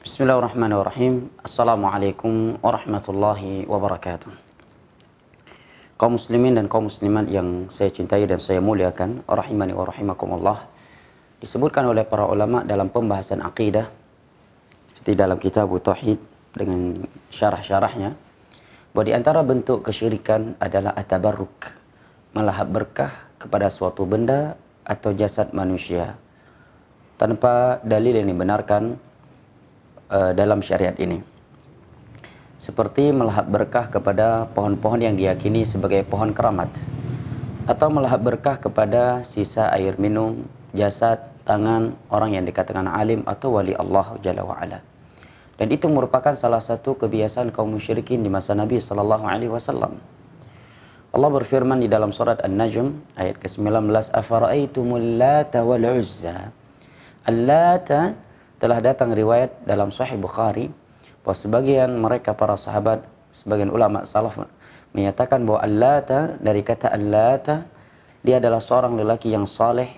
Bismillahirrahmanirrahim. Assalamualaikum warahmatullahi wabarakatuh. Kaum muslimin dan kaum muslimat yang saya cintai dan saya muliakan, rahimani wa rahimakumullah. Disebutkan oleh para ulama dalam pembahasan akidah seperti dalam kitab tauhid dengan syarah-syarahnya bahwa di antara bentuk kesyirikan adalah atabarruk, melahap berkah kepada suatu benda atau jasad manusia tanpa dalil yang dibenarkan Eh, dalam syariat ini. Seperti melahap berkah kepada pohon-pohon yang diyakini sebagai pohon keramat atau melahap berkah kepada sisa air minum, jasad, tangan orang yang dikatakan alim atau wali Allah Jalla wa'ala. Dan itu merupakan salah satu kebiasaan kaum musyrikin di masa Nabi sallallahu alaihi wasallam. Allah berfirman di dalam surat An-Najm ayat ke-19, "Afara'aitumul Lata wal Uzza?" Allata telah datang riwayat dalam Sahih Bukhari bahwa sebagian mereka para sahabat, sebagian ulama salaf menyatakan bahwa Allata dari kata Allata dia adalah seorang lelaki yang saleh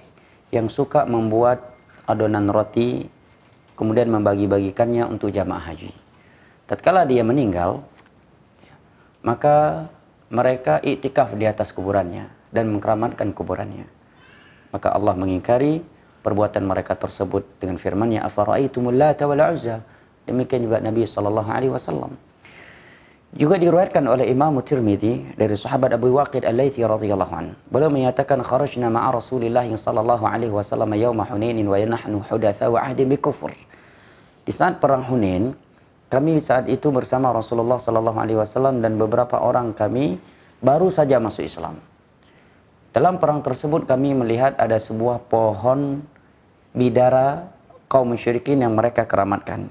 yang suka membuat adonan roti kemudian membagi-bagikannya untuk jamaah haji. Tatkala dia meninggal, maka mereka iktikaf di atas kuburannya dan mengkeramatkan kuburannya. Maka Allah mengingkari perbuatan mereka tersebut dengan firman-Nya afara'aitumul lata wal uzza demikian juga Nabi sallallahu alaihi wasallam juga diriwayatkan oleh Imam Tirmidzi dari sahabat Abu Waqid Al-Laitsi radhiyallahu an. Beliau menyatakan kharajna ma'a Rasulillah sallallahu alaihi wasallam yauma Hunainin wa nahnu hudatsa wa ahdi bi Di saat perang Hunain, kami saat itu bersama Rasulullah sallallahu alaihi wasallam dan beberapa orang kami baru saja masuk Islam. Dalam perang tersebut kami melihat ada sebuah pohon bidara kaum musyrikin yang mereka keramatkan.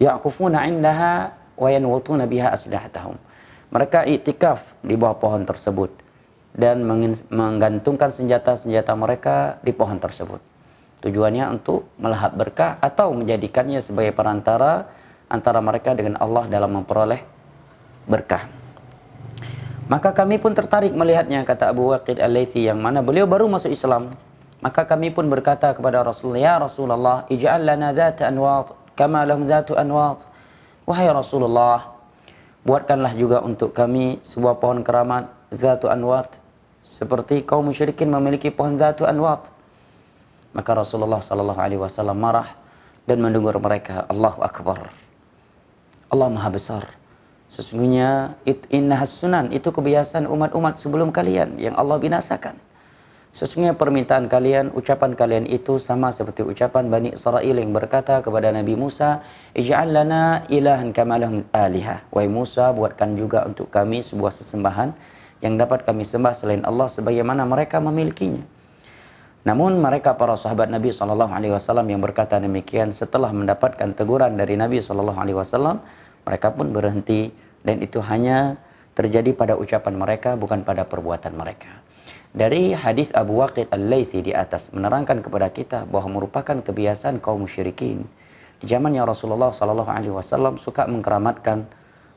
Ya'kufuna indaha wa yanwutuna biha asdahatahum. Mereka iktikaf di bawah pohon tersebut dan menggantungkan senjata-senjata mereka di pohon tersebut. Tujuannya untuk melahap berkah atau menjadikannya sebagai perantara antara mereka dengan Allah dalam memperoleh berkah. Maka kami pun tertarik melihatnya kata Abu Waqid Al-Laythi yang mana beliau baru masuk Islam maka kami pun berkata kepada Rasulullah, Ya Rasulullah, ij'al lana dhata anwat, kama lahum dhatu anwat. Wahai Rasulullah, buatkanlah juga untuk kami sebuah pohon keramat, dhatu anwat. Seperti kaum musyrikin memiliki pohon dhatu anwat. Maka Rasulullah Sallallahu Alaihi Wasallam marah dan mendengar mereka, Allahu Akbar. Allah Maha Besar. Sesungguhnya it, innahas sunan itu kebiasaan umat-umat sebelum kalian yang Allah binasakan. Sesungguhnya permintaan kalian, ucapan kalian itu sama seperti ucapan Bani Israel yang berkata kepada Nabi Musa, Ija'al lana ilahan kamalahum alihah. Wahai Musa, buatkan juga untuk kami sebuah sesembahan yang dapat kami sembah selain Allah sebagaimana mereka memilikinya. Namun mereka para sahabat Nabi Shallallahu Alaihi Wasallam yang berkata demikian setelah mendapatkan teguran dari Nabi Shallallahu Alaihi Wasallam, mereka pun berhenti dan itu hanya terjadi pada ucapan mereka bukan pada perbuatan mereka. Dari hadis Abu Waqid Al-Laythi di atas menerangkan kepada kita bahwa merupakan kebiasaan kaum musyrikin di zamannya Rasulullah Shallallahu Alaihi Wasallam suka mengkeramatkan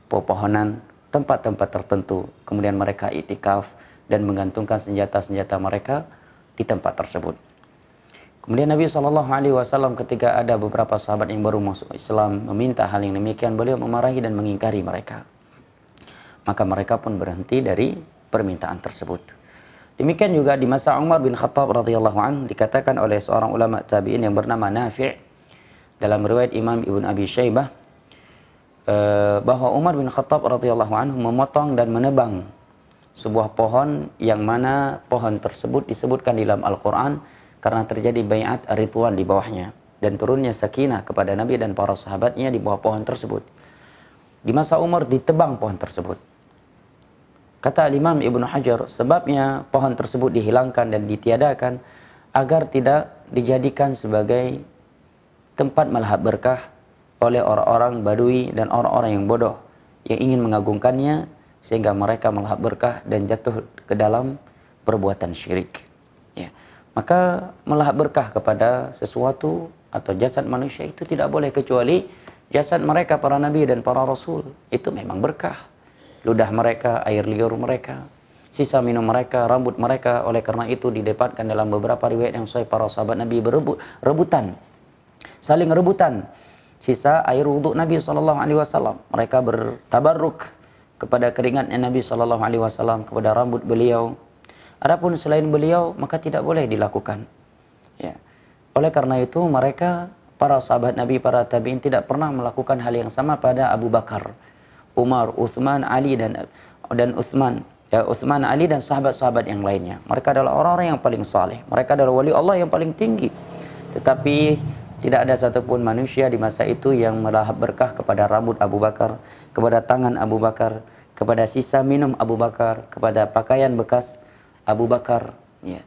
pepohonan tempat-tempat tertentu, kemudian mereka itikaf dan menggantungkan senjata-senjata mereka di tempat tersebut. Kemudian Nabi Shallallahu Alaihi Wasallam ketika ada beberapa sahabat yang baru masuk Islam meminta hal yang demikian, beliau memarahi dan mengingkari mereka. Maka mereka pun berhenti dari permintaan tersebut. Demikian juga di masa Umar bin Khattab radhiyallahu an dikatakan oleh seorang ulama tabi'in yang bernama Nafi' dalam riwayat Imam Ibn Abi Syaibah eh, bahwa Umar bin Khattab radhiyallahu anhu memotong dan menebang sebuah pohon yang mana pohon tersebut disebutkan di dalam Al-Qur'an karena terjadi bayat rituan di bawahnya dan turunnya sakinah kepada Nabi dan para sahabatnya di bawah pohon tersebut. Di masa Umar ditebang pohon tersebut. Kata Imam Ibnu Hajar, sebabnya pohon tersebut dihilangkan dan ditiadakan agar tidak dijadikan sebagai tempat malhab berkah oleh orang-orang badui dan orang-orang yang bodoh yang ingin mengagungkannya sehingga mereka melahap berkah dan jatuh ke dalam perbuatan syirik. Ya. Maka melahap berkah kepada sesuatu atau jasad manusia itu tidak boleh kecuali jasad mereka para nabi dan para rasul itu memang berkah ludah mereka, air liur mereka, sisa minum mereka, rambut mereka. Oleh karena itu didapatkan dalam beberapa riwayat yang sahih para sahabat Nabi berebut rebutan. Saling rebutan sisa air wudhu Nabi Shallallahu alaihi wasallam. Mereka bertabarruk kepada keringatnya Nabi Shallallahu alaihi wasallam kepada rambut beliau. Adapun selain beliau maka tidak boleh dilakukan. Ya. Oleh karena itu mereka para sahabat Nabi para tabi'in tidak pernah melakukan hal yang sama pada Abu Bakar Umar, Utsman, Ali dan dan Utsman ya, Utsman Ali dan sahabat-sahabat yang lainnya. Mereka adalah orang-orang yang paling saleh. Mereka adalah wali Allah yang paling tinggi. Tetapi tidak ada satupun manusia di masa itu yang melahap berkah kepada rambut Abu Bakar, kepada tangan Abu Bakar, kepada sisa minum Abu Bakar, kepada pakaian bekas Abu Bakar. Ya.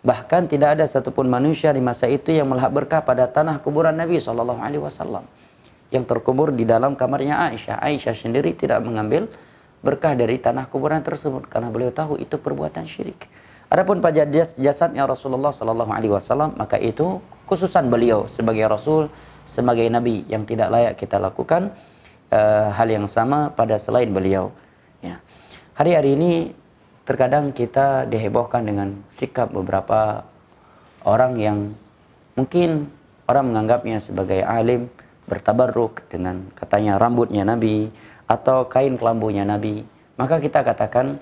Bahkan tidak ada satupun manusia di masa itu yang melahap berkah pada tanah kuburan Nabi Shallallahu Alaihi Wasallam yang terkubur di dalam kamarnya Aisyah. Aisyah sendiri tidak mengambil berkah dari tanah kuburan tersebut karena beliau tahu itu perbuatan syirik. Adapun pada jasadnya Rasulullah Sallallahu Alaihi Wasallam maka itu khususan beliau sebagai Rasul, sebagai Nabi yang tidak layak kita lakukan eh, hal yang sama pada selain beliau. Ya. Hari-hari ini terkadang kita dihebohkan dengan sikap beberapa orang yang mungkin orang menganggapnya sebagai alim, bertabarruk dengan katanya rambutnya Nabi atau kain kelambunya Nabi, maka kita katakan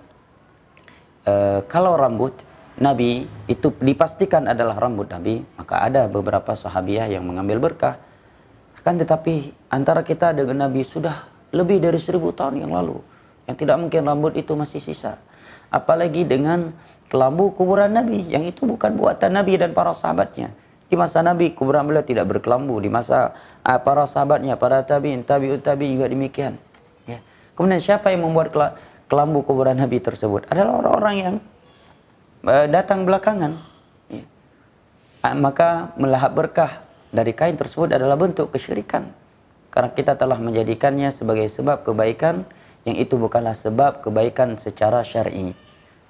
e, kalau rambut Nabi itu dipastikan adalah rambut Nabi, maka ada beberapa sahabiah yang mengambil berkah. Kan tetapi antara kita dengan Nabi sudah lebih dari seribu tahun yang lalu. Yang tidak mungkin rambut itu masih sisa. Apalagi dengan kelambu kuburan Nabi. Yang itu bukan buatan Nabi dan para sahabatnya. Di masa Nabi kuburan beliau tidak berkelambu. Di masa uh, para sahabatnya, para tabiin, tabiut tabiin juga demikian. Ya. Kemudian siapa yang membuat kelambu kuburan Nabi tersebut? Adalah orang-orang yang uh, datang belakangan. Ya. Uh, maka melahap berkah dari kain tersebut adalah bentuk kesyirikan. Karena kita telah menjadikannya sebagai sebab kebaikan yang itu bukanlah sebab kebaikan secara syar'i. I.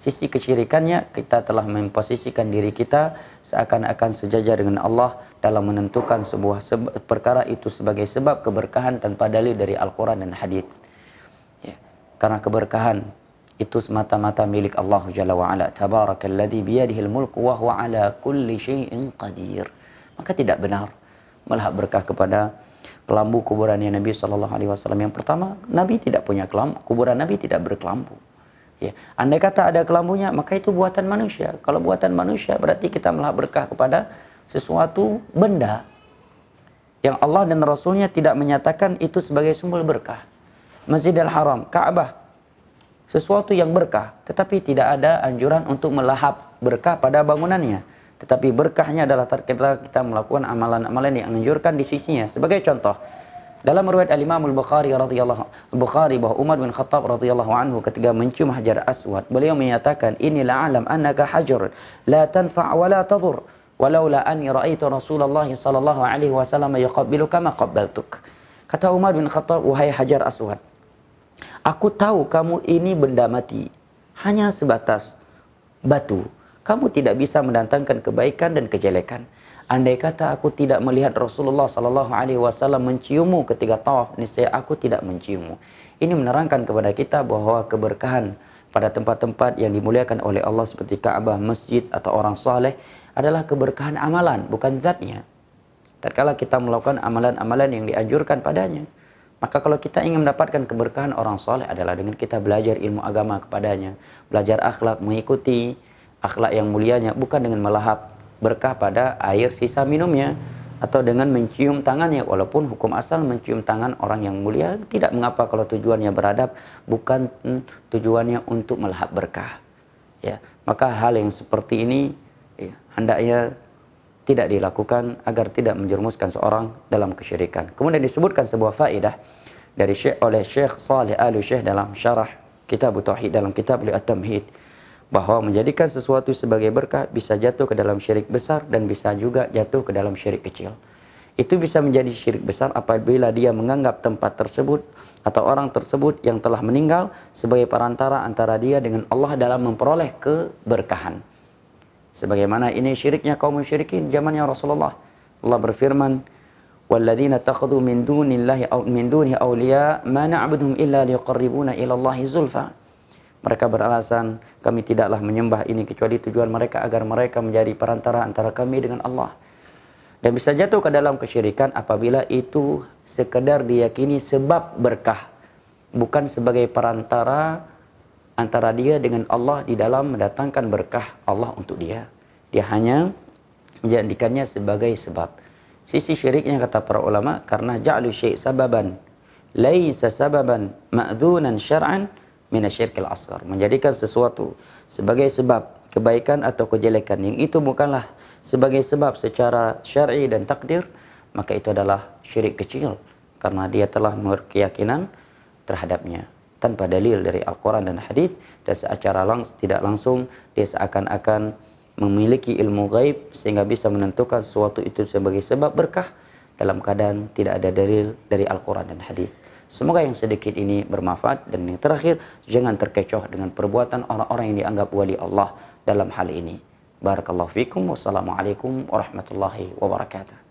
Sisi kesyirikannya kita telah memposisikan diri kita seakan-akan sejajar dengan Allah dalam menentukan sebuah seba, perkara itu sebagai sebab keberkahan tanpa dalil dari Al-Quran dan Hadis. Ya. Karena keberkahan itu semata-mata milik Allah Jalla wa'ala. Tabarakalladzi biyadihil mulku wa huwa ala kulli syai'in qadir. Maka tidak benar malah berkah kepada kelambu kuburannya Nabi Shallallahu Alaihi Wasallam. Yang pertama, Nabi tidak punya kelambu, kuburan Nabi tidak berkelambu. Ya. Andai kata ada kelambunya, maka itu buatan manusia. Kalau buatan manusia, berarti kita melahap berkah kepada sesuatu benda yang Allah dan Rasulnya tidak menyatakan itu sebagai sumber berkah. Masjidil Haram, Ka'bah, sesuatu yang berkah, tetapi tidak ada anjuran untuk melahap berkah pada bangunannya. Tetapi berkahnya adalah kita, kita melakukan amalan-amalan yang anjurkan di sisinya. Sebagai contoh, dalam riwayat Al-Imam Al-Bukhari radhiyallahu bukhari bahwa Umar bin Khattab radhiyallahu anhu ketika mencium Hajar Aswad, beliau menyatakan, ini alam annaka hajar la tanfa' wa la tadur, walaula anni ra'aitu Rasulullah sallallahu alaihi wasallam yaqabbiluka ma qabbaltuk." Kata Umar bin Khattab, "Wahai Hajar Aswad, aku tahu kamu ini benda mati, hanya sebatas batu. Kamu tidak bisa mendatangkan kebaikan dan kejelekan." Andai kata aku tidak melihat Rasulullah Sallallahu Alaihi Wasallam menciummu ketika tawaf, niscaya aku tidak menciummu. Ini menerangkan kepada kita bahwa keberkahan pada tempat-tempat yang dimuliakan oleh Allah seperti Ka'bah, masjid atau orang soleh adalah keberkahan amalan, bukan zatnya. Tatkala kita melakukan amalan-amalan yang dianjurkan padanya, maka kalau kita ingin mendapatkan keberkahan orang soleh adalah dengan kita belajar ilmu agama kepadanya. Belajar akhlak, mengikuti akhlak yang mulianya, bukan dengan melahap berkah pada air sisa minumnya atau dengan mencium tangannya walaupun hukum asal mencium tangan orang yang mulia tidak mengapa kalau tujuannya beradab bukan tujuannya untuk melahap berkah ya maka hal yang seperti ini ya, hendaknya tidak dilakukan agar tidak menjerumuskan seorang dalam kesyirikan. Kemudian disebutkan sebuah faedah dari Syekh oleh Syekh Saleh Al Syekh dalam syarah Kitab Tauhid dalam kitab Li At-Tamhid bahwa menjadikan sesuatu sebagai berkah bisa jatuh ke dalam syirik besar dan bisa juga jatuh ke dalam syirik kecil. Itu bisa menjadi syirik besar apabila dia menganggap tempat tersebut atau orang tersebut yang telah meninggal sebagai perantara antara dia dengan Allah dalam memperoleh keberkahan. Sebagaimana ini syiriknya kaum musyrikin zamannya Rasulullah. Allah berfirman, "Walladzina takhadhu min dunillahi aw min dunihi awliya ma na'buduhum illa liqarribuna ila Allahi zulfa." Mereka beralasan kami tidaklah menyembah ini kecuali tujuan mereka agar mereka menjadi perantara antara kami dengan Allah. Dan bisa jatuh ke dalam kesyirikan apabila itu sekedar diyakini sebab berkah. Bukan sebagai perantara antara dia dengan Allah di dalam mendatangkan berkah Allah untuk dia. Dia hanya menjadikannya sebagai sebab. Sisi syiriknya kata para ulama karena ja'lu syai' sababan laisa sababan mazunan syar'an minasyirkil asghar menjadikan sesuatu sebagai sebab kebaikan atau kejelekan yang itu bukanlah sebagai sebab secara syar'i dan takdir maka itu adalah syirik kecil karena dia telah berkeyakinan terhadapnya tanpa dalil dari Al-Quran dan hadis dan secara langs tidak langsung dia seakan-akan memiliki ilmu gaib sehingga bisa menentukan sesuatu itu sebagai sebab berkah dalam keadaan tidak ada dalil dari Al-Quran dan hadis. Semoga yang sedikit ini bermanfaat dan yang terakhir jangan terkecoh dengan perbuatan orang-orang yang dianggap wali Allah dalam hal ini. Barakallahu fikum wassalamualaikum warahmatullahi wabarakatuh.